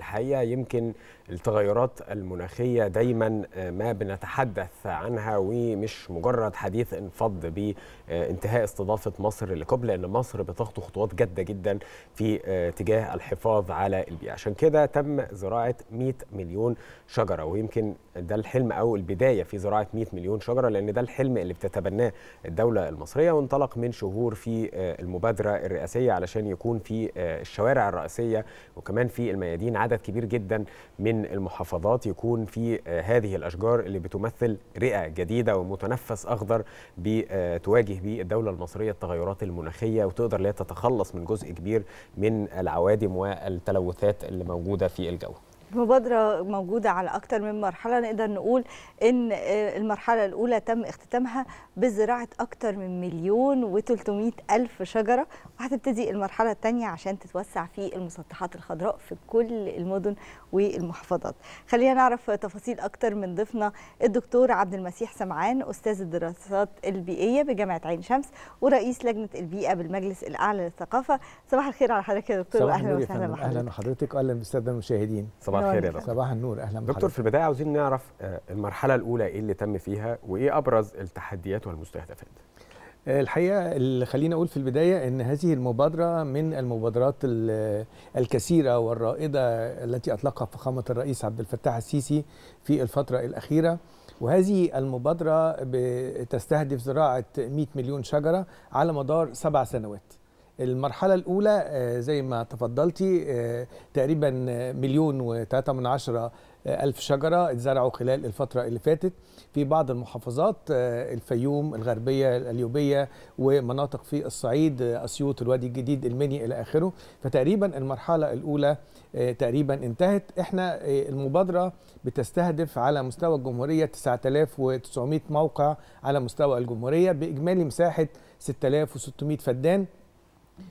الحقيقه يمكن التغيرات المناخيه دايما آه، ما بنتحدث عنها ومش مجرد حديث انفض بانتهاء استضافه مصر لكوب لان مصر بتخطو خطوات جاده جدا في آه، تجاه الحفاظ على البيئه عشان كده تم زراعه 100 مليون شجره ويمكن ده الحلم او البدايه في زراعه 100 مليون شجره لان ده الحلم اللي بتتبناه الدوله المصريه وانطلق من شهور في آه، المبادره الرئاسيه علشان يكون في الشوارع الرئيسيه وكمان في الميادين عدد عدد كبير جدا من المحافظات يكون في آه، هذه الأشجار اللي بتمثل رئة جديدة ومتنفس أخضر بتواجه به الدولة المصرية التغيرات المناخية وتقدر لا تتخلص من جزء كبير من العوادم والتلوثات اللي موجودة في الجو المبادرة موجودة على أكثر من مرحلة نقدر نقول إن آه، المرحلة الأولى تم اختتامها بزراعة أكثر من مليون و300 ألف شجرة وهتبتدي المرحلة الثانية عشان تتوسع في المسطحات الخضراء في كل المدن والمحافظات خلينا نعرف تفاصيل أكثر من ضيفنا الدكتور عبد المسيح سمعان أستاذ الدراسات البيئية بجامعة عين شمس ورئيس لجنة البيئة بالمجلس الأعلى للثقافة صباح الخير على حضرتك يا دكتور وأهلا وسهلا بحضرتك أهلا بحضرتك وأهلا بالسادة المشاهدين صباح صباح الخير يا دكتور صباح النور اهلا بك دكتور في البدايه عاوزين نعرف آه، المرحله الاولى ايه اللي تم فيها وايه ابرز التحديات والمستهدفات آه، الحقيقه اللي خليني اقول في البدايه ان هذه المبادره من المبادرات الكثيره والرائده التي اطلقها فخامه الرئيس عبد الفتاح السيسي في الفتره الاخيره وهذه المبادره تستهدف زراعه 100 مليون شجره على مدار سبع سنوات المرحله الاولى آه، زي ما تفضلتي آه، تقريبا آه، مليون وثلاثة من عشرة ألف شجرة اتزرعوا خلال الفترة اللي فاتت في بعض المحافظات الفيوم الغربية الأليوبية ومناطق في الصعيد أسيوط الوادي الجديد المني إلى آخره فتقريبا المرحلة الأولى تقريبا انتهت احنا المبادرة بتستهدف على مستوى الجمهورية 9900 موقع على مستوى الجمهورية بإجمالي مساحة 6600 فدان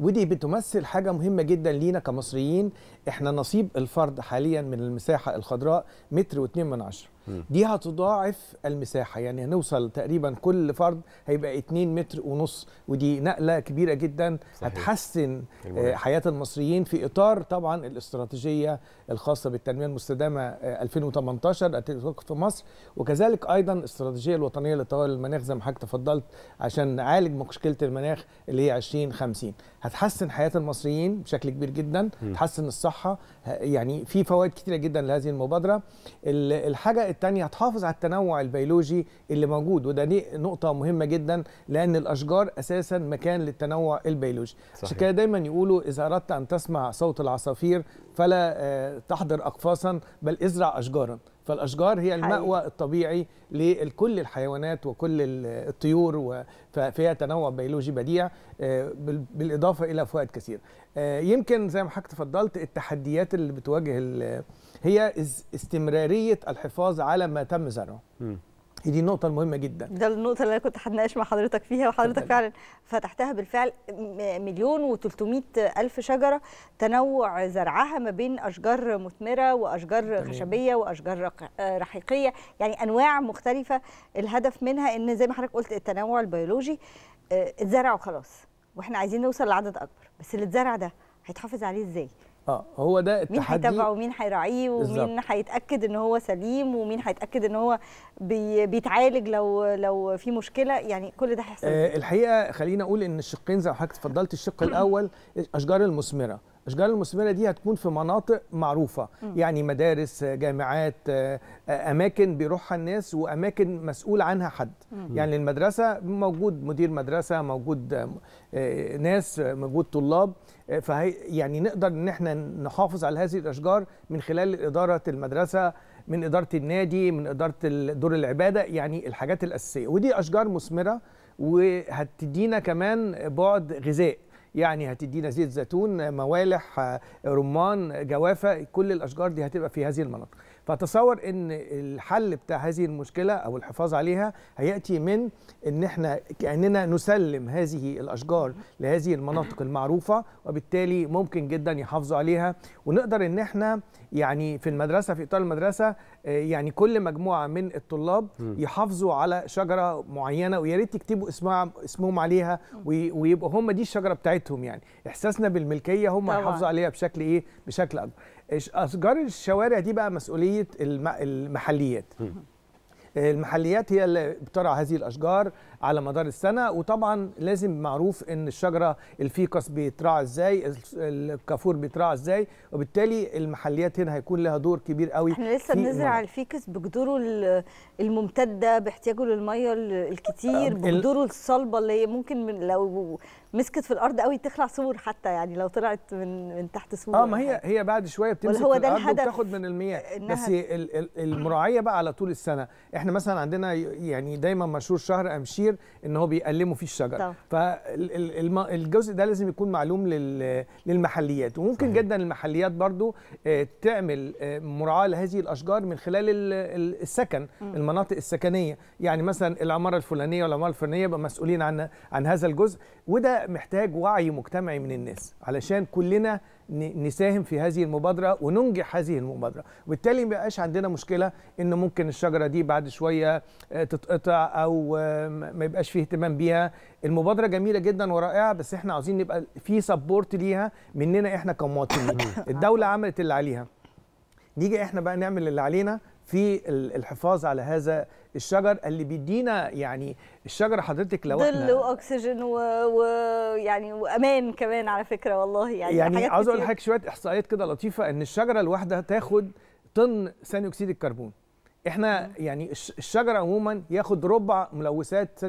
ودي بتمثل حاجة مهمة جدا لينا كمصريين احنا نصيب الفرد حاليا من المساحة الخضراء متر واتنين من عشرة دي هتضاعف المساحه يعني هنوصل تقريبا كل فرد هيبقى 2 متر ونص ودي نقله كبيره جدا صحيح. هتحسن آه، حياه المصريين في اطار طبعا الاستراتيجيه الخاصه بالتنميه المستدامه 2018 آه، التي في مصر وكذلك ايضا الاستراتيجيه الوطنيه لتطوير المناخ زي ما حضرتك تفضلت عشان نعالج مشكله المناخ اللي هي 2050 هتحسن حياه المصريين بشكل كبير جدا م. تحسن الصحه يعني في فوائد كتيره جدا لهذه المبادره الحاجه التانية هتحافظ على التنوع البيولوجي اللي موجود وده دي نقطة مهمة جدا لأن الأشجار أساسا مكان للتنوع البيولوجي عشان كده دايما يقولوا إذا أردت أن تسمع صوت العصافير فلا آه، تحضر أقفاصا بل ازرع أشجارا فالأشجار هي المأوى حقيقي. الطبيعي لكل الحيوانات وكل آه، الطيور فيها تنوع بيولوجي بديع آه، بالإضافة إلى فوائد كثيرة يمكن زي ما حضرتك تفضلت التحديات اللي بتواجه هي استمراريه الحفاظ على ما تم زرعه دي النقطة المهمة جدا ده النقطة اللي أنا كنت هتناقش مع حضرتك فيها وحضرتك فعلا فتحتها بالفعل مليون و ألف شجرة تنوع زرعها ما بين أشجار مثمرة وأشجار تمام. خشبية وأشجار رحيقية يعني أنواع مختلفة الهدف منها إن زي ما حضرتك قلت التنوع البيولوجي آه، اتزرع وخلاص وإحنا عايزين نوصل لعدد أكبر بس اللي اتزرع ده هيتحافظ عليه إزاي؟ اه هو ده التحدي مين هيتابعه ومين هيراعيه ومين هيتاكد ان هو سليم ومين هيتاكد ان هو بي بيتعالج لو لو في مشكله يعني كل ده هيحصل آه الحقيقه خلينا اقول ان الشقين زي ما حضرتك اتفضلت الشق الاول اشجار المثمره الاشجار المثمره دي هتكون في مناطق معروفه م. يعني مدارس جامعات آه، اماكن بيروحها الناس واماكن مسؤول عنها حد م. يعني المدرسه موجود مدير مدرسه موجود آه، آه، ناس موجود طلاب فهي يعني نقدر ان احنا نحافظ على هذه الاشجار من خلال اداره المدرسه من اداره النادي من اداره دور العباده يعني الحاجات الاساسيه ودي اشجار مثمره وهتدينا كمان بعد غذائي يعني هتدينا زيت زيتون موالح آه، رمان جوافه كل الاشجار دي هتبقى في هذه المناطق فاتصور ان الحل بتاع هذه المشكله او الحفاظ عليها هياتي من ان احنا كاننا نسلم هذه الاشجار لهذه المناطق المعروفه وبالتالي ممكن جدا يحافظوا عليها ونقدر ان احنا يعني في المدرسه في اطار المدرسه آه، يعني كل مجموعه من الطلاب يحافظوا على شجره معينه ويا ريت يكتبوا اسمهم عليها ويبقوا هم دي الشجره بتاعتهم يعني احساسنا بالملكيه هم يحافظوا عليها بشكل ايه بشكل اكبر اشجار الشوارع دي بقى مسؤوليه المحليات المحليات هي اللي بترعى هذه الاشجار على مدار السنه وطبعا لازم معروف ان الشجره الفيكس بيترعى ازاي الكافور بيترعى ازاي وبالتالي المحليات هنا هيكون لها دور كبير قوي احنا لسه بنزرع الفيكس بجذوره الممتده باحتياجه للميه الكتير آه، بجذوره الصلبه اللي هي ممكن لو مسكت في الارض قوي تخلع سور حتى يعني لو طلعت من من تحت سور اه ما هي هي بعد شويه بتمسك هو في الارض وبتاخد من المياه بس المراعيه بقى على طول السنه احنا مثلا عندنا يعني دايما مشهور شهر امشير ان هو بيقلموا فيه الشجر فالجزء ده لازم يكون معلوم للمحليات وممكن صحيح. جدا المحليات برضو آه، تعمل آه، مراعاه لهذه الاشجار من خلال السكن المناطق السكنيه يعني مثلا العماره الفلانيه والعماره الفلانيه يبقى مسؤولين عن عن هذا الجزء وده محتاج وعي مجتمعي من الناس علشان كلنا نساهم في هذه المبادرة وننجح هذه المبادرة وبالتالي ما يبقاش عندنا مشكلة ان ممكن الشجرة دي بعد شوية آه، تتقطع او آه، ما يبقاش فيه اهتمام بيها المبادرة جميلة جدا ورائعة بس احنا عاوزين نبقى في سبورت ليها مننا احنا كمواطنين الدولة عملت اللي عليها نيجي احنا بقى نعمل اللي علينا في الحفاظ على هذا الشجر اللي بيدينا يعني الشجر حضرتك لو احنا ظل واكسجين ويعني و... يعني وامان كمان على فكره والله يعني يعني عاوز اقول لحضرتك شويه احصائيات كده لطيفه ان الشجره الواحده تاخد طن ثاني اكسيد الكربون احنا م. يعني الشجره عموما ياخد ربع ملوثات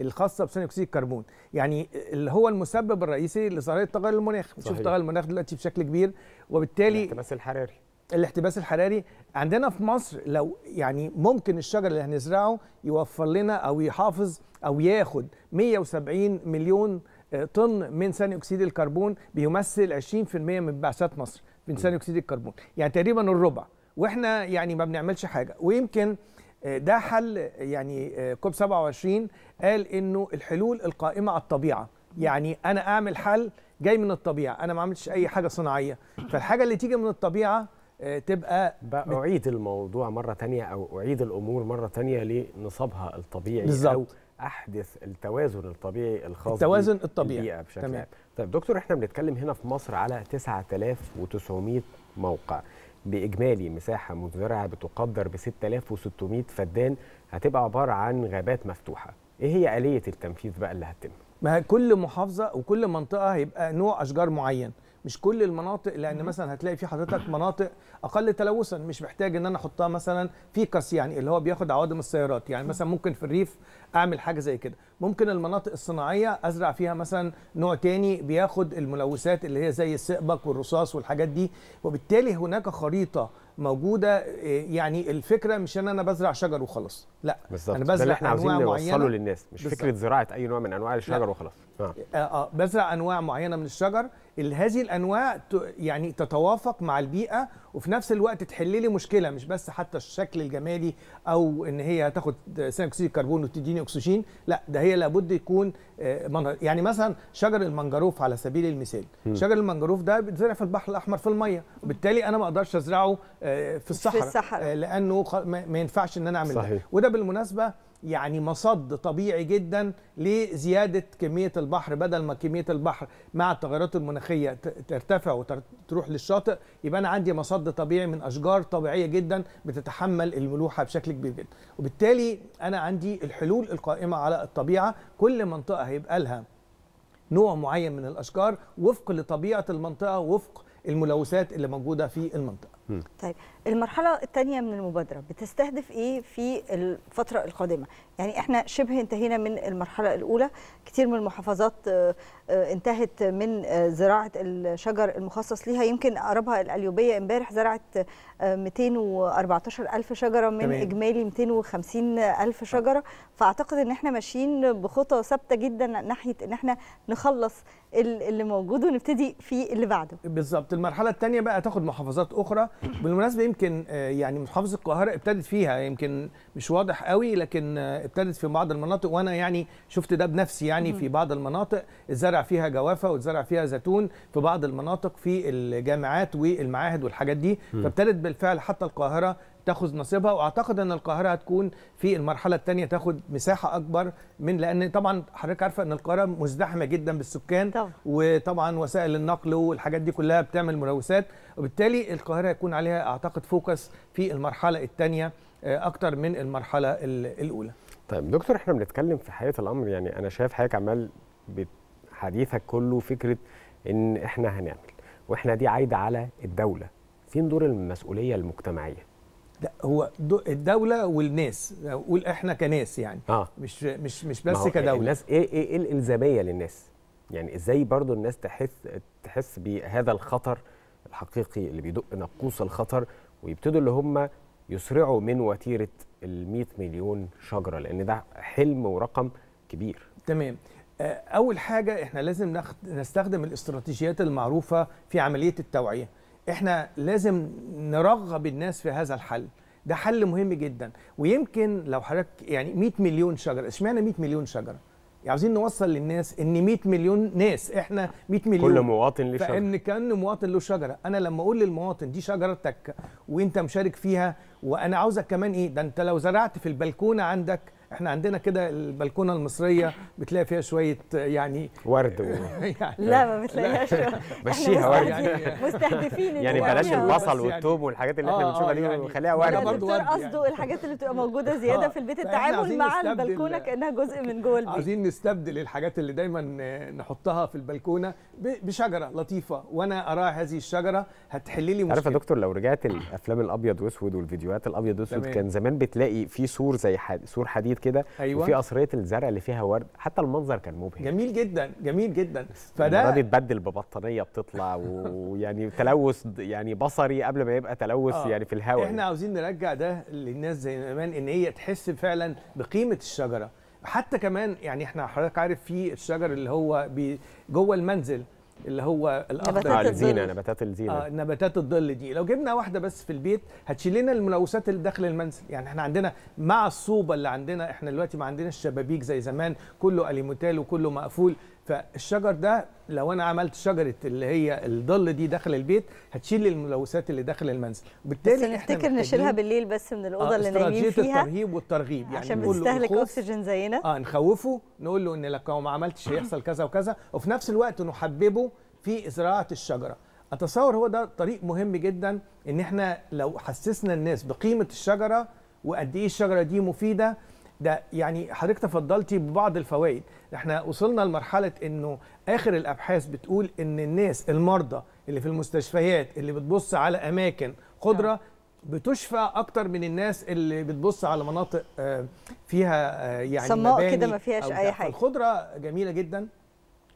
الخاصه بثاني اكسيد الكربون يعني اللي هو المسبب الرئيسي لظاهره تغير المناخ بنشوف تغير المناخ دلوقتي بشكل كبير وبالتالي الاحتباس الحراري الاحتباس الحراري عندنا في مصر لو يعني ممكن الشجر اللي هنزرعه يوفر لنا او يحافظ او ياخد 170 مليون آه، طن من ثاني اكسيد الكربون بيمثل 20% من انبعاثات مصر من ثاني اكسيد الكربون يعني تقريبا الربع واحنا يعني ما بنعملش حاجه ويمكن آه، ده حل يعني آه، كوب 27 قال انه الحلول القائمه على الطبيعه يعني انا اعمل حل جاي من الطبيعه انا ما عملتش اي حاجه صناعيه فالحاجه اللي تيجي من الطبيعه آه، تبقى اعيد الموضوع مره ثانيه او اعيد الامور مره ثانيه لنصابها الطبيعي بالزبط. او احدث التوازن الطبيعي الخاص التوازن الطبيعي بشكل تمام طيب دكتور احنا بنتكلم هنا في مصر على 9900 موقع باجمالي مساحه مزرعه بتقدر ب 6600 فدان هتبقى عباره عن غابات مفتوحه ايه هي اليه التنفيذ بقى اللي هتتم ما كل محافظه وكل منطقه هيبقى نوع اشجار معين مش كل المناطق لان مثلا هتلاقي في حضرتك مناطق اقل تلوثا مش محتاج ان انا احطها مثلا فيكس يعني اللي هو بياخد عوادم السيارات يعني مثلا ممكن في الريف اعمل حاجه زي كده ممكن المناطق الصناعيه ازرع فيها مثلا نوع تاني بياخد الملوثات اللي هي زي السئبق والرصاص والحاجات دي وبالتالي هناك خريطه موجوده آه، يعني الفكره مش ان انا بزرع شجر وخلاص لا بالزبط. انا بزرع احنا انواع معينه نوصله للناس مش بالزبط. فكره زراعه اي نوع من انواع الشجر لا. وخلاص آه. آه. آه، بزرع انواع معينه من الشجر هذه الانواع يعني تتوافق مع البيئه وفي نفس الوقت تحل لي مشكله مش بس حتى الشكل الجمالي او ان هي هتاخد ثاني اكسيد الكربون وتديني اكسجين لا ده هي لابد يكون آه، يعني مثلا شجر المنجروف على سبيل المثال م. شجر المنجروف ده بيتزرع في البحر الاحمر في الميه وبالتالي انا ما اقدرش ازرعه آه، في الصحراء, في الصحراء. آه، لانه ما ينفعش ان انا اعمل صحيح. ده وده بالمناسبه يعني مصد طبيعي جدا لزياده كميه البحر بدل ما كميه البحر مع التغيرات المناخيه ترتفع وتروح للشاطئ يبقى انا عندي مصد طبيعي من اشجار طبيعيه جدا بتتحمل الملوحه بشكل كبير جدا وبالتالي انا عندي الحلول القائمه على الطبيعه كل منطقه هيبقى لها نوع معين من الاشجار وفق لطبيعه المنطقه وفق الملوثات اللي موجوده في المنطقه. طيب المرحله الثانيه من المبادره بتستهدف ايه في الفتره القادمه يعني احنا شبه انتهينا من المرحله الاولى كتير من المحافظات آه، آه، انتهت من آه، زراعه الشجر المخصص ليها يمكن اقربها الأليوبية امبارح زرعت 214 الف شجره من تمام. اجمالي 250 الف شجره فاعتقد ان احنا ماشيين بخطى ثابته جدا ناحيه ان احنا نخلص اللي موجود ونبتدي في اللي بعده بالظبط المرحله الثانيه بقى تاخد محافظات اخرى بالمناسبه يمكن آه، يعني محافظه القاهره ابتدت فيها يمكن مش واضح قوي لكن آه، ابتدت في بعض المناطق وانا يعني شفت ده بنفسي يعني في بعض المناطق اتزرع فيها جوافه واتزرع فيها زيتون في بعض المناطق في الجامعات والمعاهد والحاجات دي فابتدت بالفعل حتى القاهره تاخذ نصيبها واعتقد ان القاهره هتكون في المرحله الثانيه تاخذ مساحه اكبر من لان طبعا حضرتك عارفه ان القاهره مزدحمه جدا بالسكان طبعا. وطبعا وسائل النقل والحاجات دي كلها بتعمل ملوثات وبالتالي القاهره هيكون عليها اعتقد فوكس في المرحله الثانيه آه، اكتر من المرحله الاولى طيب دكتور احنا بنتكلم في حقيقه الامر يعني انا شايف حضرتك عمال حديثك كله فكره ان احنا هنعمل واحنا دي عايده على الدوله فين دور المسؤوليه المجتمعيه لا هو الدوله والناس قول احنا كناس يعني آه. مش مش مش بس كدوله الناس إيه-, ايه ايه الالزاميه للناس يعني ازاي برضو الناس تحس تحس بهذا الخطر الحقيقي اللي بيدق ناقوس الخطر ويبتدوا اللي هم يسرعوا من وتيره ال 100 مليون شجره لان ده حلم ورقم كبير تمام آه، اول حاجه احنا لازم نستخدم الاستراتيجيات المعروفه في عمليه التوعيه احنا لازم نرغب الناس في هذا الحل ده حل مهم جدا ويمكن لو حضرتك يعني 100 مليون شجره اشمعنى 100 مليون شجره يعني عاوزين نوصل للناس ان 100 مليون ناس احنا 100 مليون كل مواطن له شجره فان كان مواطن له شجره انا لما اقول للمواطن دي شجرتك وانت مشارك فيها وانا عاوزك كمان ايه ده انت لو زرعت في البلكونه عندك احنا عندنا كده البلكونه المصريه بتلاقي فيها شويه يعني ورد و... يعني لا ما بتلاقيهاش مشيها ورد يعني مستهدفين يعني بلاش اه، البصل يعني والثوم والحاجات اللي احنا اه، بنشوفها اه، دي وخليها يعني ورد دكتور قصده يعني. الحاجات اللي بتبقى موجوده زياده في البيت التعامل مع البلكونه كانها جزء من جوه البيت عايزين نستبدل الحاجات اللي دايما نحطها في البلكونه بشجره لطيفه وانا اراعي هذه الشجره هتحل لي مشكله عارف يا دكتور لو رجعت الافلام الابيض واسود والفيديوهات الابيض واسود كان زمان بتلاقي في سور زي سور حديد كده أيوة. وفي قصريه الزرع اللي فيها ورد حتى المنظر كان مبهج جميل جدا جميل جدا فده المره اتبدل ببطانيه بتطلع ويعني تلوث يعني بصري قبل ما يبقى تلوث آه. يعني في الهواء احنا عاوزين نرجع ده للناس زي زمان ان هي تحس فعلا بقيمه الشجره حتى كمان يعني احنا حضرتك عارف في الشجر اللي هو جوه المنزل اللي هو الاخضر نباتات آه، الزينه نباتات الزينه آه نباتات الظل دي لو جبنا واحده بس في البيت هتشيل لنا الملوثات اللي داخل المنزل يعني احنا عندنا مع الصوبه اللي عندنا احنا دلوقتي ما عندناش شبابيك زي زمان كله اليموتال وكله مقفول فالشجر ده لو انا عملت شجره اللي هي الظل دي داخل البيت هتشيل الملوثات اللي داخل المنزل وبالتالي بس نفتكر نشيلها بالليل بس من الاوضه آه اللي نايمين فيها الترهيب والترغيب يعني عشان بنستهلك اكسجين زينا اه نخوفه نقول له ان لو ما عملتش هيحصل كذا وكذا وفي نفس الوقت نحببه في زراعه الشجره اتصور هو ده طريق مهم جدا ان احنا لو حسسنا الناس بقيمه الشجره وقد ايه الشجره دي مفيده ده يعني حضرتك تفضلتي ببعض الفوائد احنا وصلنا لمرحله انه اخر الابحاث بتقول ان الناس المرضى اللي في المستشفيات اللي بتبص على اماكن خضره نعم. بتشفى اكتر من الناس اللي بتبص على مناطق آه، فيها آه، يعني صماء كده ما فيهاش اي حاجه الخضره جميله جدا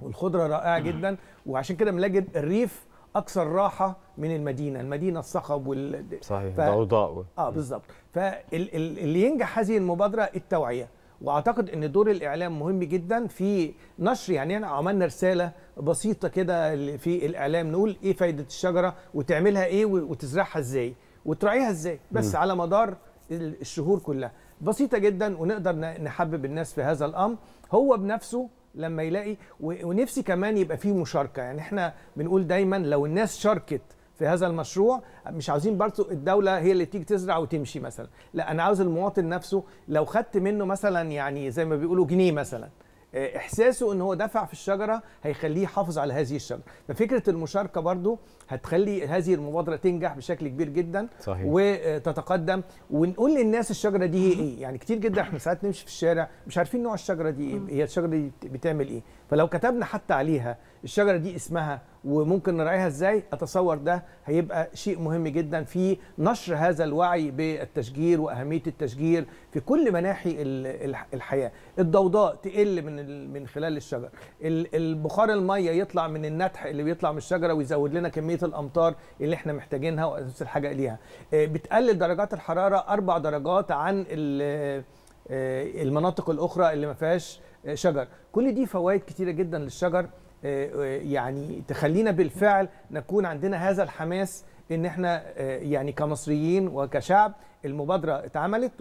والخضره رائعه جدا وعشان كده بنلاقي الريف اكثر راحه من المدينه المدينه الصخب وال صحيح ف... ضوضاء و... اه بالظبط فاللي ينجح هذه المبادره التوعيه واعتقد ان دور الاعلام مهم جدا في نشر يعني انا عملنا رساله بسيطه كده في الاعلام نقول ايه فايده الشجره وتعملها ايه وتزرعها ازاي وتراعيها ازاي بس م. على مدار الشهور كلها بسيطه جدا ونقدر نحبب الناس في هذا الامر هو بنفسه لما يلاقي ونفسي كمان يبقى فيه مشاركه يعني احنا بنقول دايما لو الناس شاركت في هذا المشروع مش عاوزين برضه الدوله هي اللي تيجي تزرع وتمشي مثلا لا انا عاوز المواطن نفسه لو خدت منه مثلا يعني زي ما بيقولوا جنيه مثلا آه، احساسه ان هو دفع في الشجره هيخليه يحافظ على هذه الشجره ففكره المشاركه برضو هتخلي هذه المبادره تنجح بشكل كبير جدا صحيح. وتتقدم ونقول للناس الشجره دي هي ايه يعني كتير جدا احنا ساعات نمشي في الشارع مش عارفين نوع الشجره دي ايه هي الشجره دي بتعمل ايه فلو كتبنا حتى عليها الشجره دي اسمها وممكن نراعيها ازاي اتصور ده هيبقى شيء مهم جدا في نشر هذا الوعي بالتشجير واهميه التشجير في كل مناحي الحياه الضوضاء تقل من من خلال الشجر البخار الميه يطلع من النتح اللي بيطلع من الشجره ويزود لنا كميه الامطار اللي احنا محتاجينها واساس الحاجه ليها آه، بتقلل درجات الحراره اربع درجات عن آه، المناطق الاخرى اللي ما فيهاش شجر كل دي فوائد كتيره جدا للشجر آه، آه، يعني تخلينا بالفعل نكون عندنا هذا الحماس ان احنا آه، يعني كمصريين وكشعب المبادره اتعملت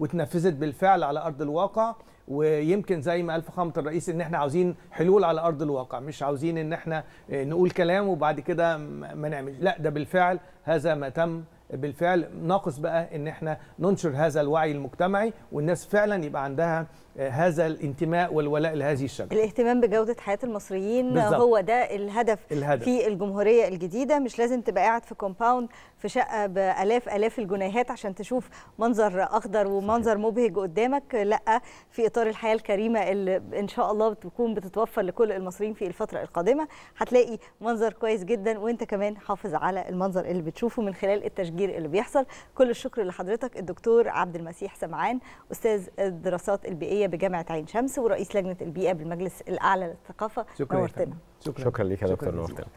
واتنفذت بالفعل على ارض الواقع ويمكن زي ما قال فخامه الرئيس ان احنا عاوزين حلول على ارض الواقع مش عاوزين ان احنا نقول كلام وبعد كده ما نعملش لا ده بالفعل هذا ما تم بالفعل ناقص بقى ان احنا ننشر هذا الوعي المجتمعي والناس فعلا يبقى عندها هذا الانتماء والولاء لهذه الشجره. الاهتمام بجوده حياه المصريين بالزبط. هو ده الهدف, الهدف في الجمهوريه الجديده مش لازم تبقى قاعد في كومباوند في شقه بالاف الاف الجنيهات عشان تشوف منظر اخضر ومنظر مبهج قدامك لا في اطار الحياه الكريمه اللي ان شاء الله بتكون بتتوفر لكل المصريين في الفتره القادمه هتلاقي منظر كويس جدا وانت كمان حافظ على المنظر اللي بتشوفه من خلال التشجير اللي بيحصل كل الشكر لحضرتك الدكتور عبد المسيح سمعان استاذ الدراسات البيئيه التربيه بجامعه عين شمس ورئيس لجنه البيئه بالمجلس الاعلى للثقافه شكرا نورتنا شكرا, شكرا ليك يا دكتور نورتنا